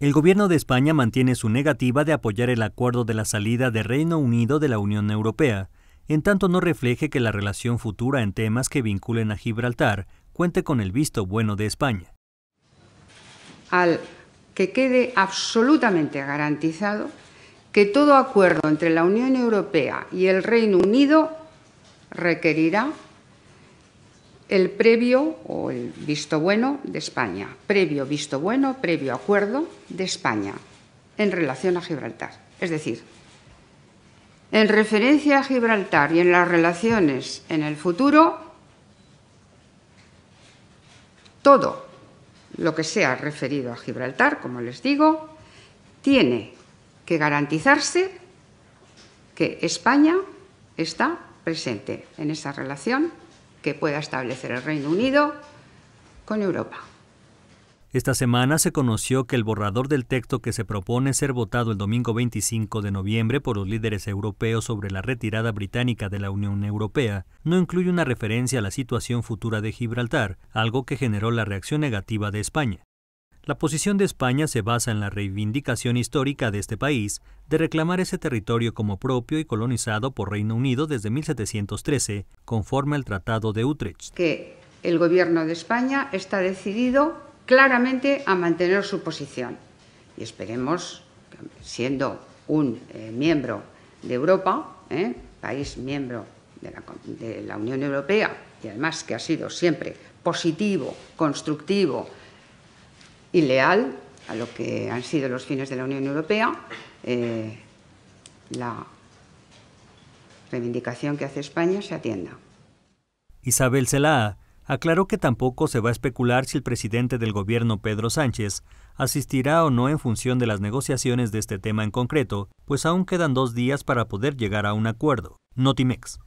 El gobierno de España mantiene su negativa de apoyar el acuerdo de la salida de Reino Unido de la Unión Europea, en tanto no refleje que la relación futura en temas que vinculen a Gibraltar cuente con el visto bueno de España. Al que quede absolutamente garantizado que todo acuerdo entre la Unión Europea y el Reino Unido requerirá el previo o el visto bueno de España, previo visto bueno, previo acuerdo de España en relación a Gibraltar. Es decir, en referencia a Gibraltar y en las relaciones en el futuro, todo lo que sea referido a Gibraltar, como les digo, tiene que garantizarse que España está presente en esa relación que pueda establecer el Reino Unido con Europa. Esta semana se conoció que el borrador del texto que se propone ser votado el domingo 25 de noviembre por los líderes europeos sobre la retirada británica de la Unión Europea no incluye una referencia a la situación futura de Gibraltar, algo que generó la reacción negativa de España. La posición de España se basa en la reivindicación histórica de este país de reclamar ese territorio como propio y colonizado por Reino Unido desde 1713, conforme al Tratado de Utrecht. Que el gobierno de España está decidido claramente a mantener su posición. Y esperemos, siendo un eh, miembro de Europa, eh, país miembro de la, de la Unión Europea, y además que ha sido siempre positivo, constructivo, y leal a lo que han sido los fines de la Unión Europea, eh, la reivindicación que hace España se atienda. Isabel Selaa aclaró que tampoco se va a especular si el presidente del gobierno Pedro Sánchez asistirá o no en función de las negociaciones de este tema en concreto, pues aún quedan dos días para poder llegar a un acuerdo. Notimex.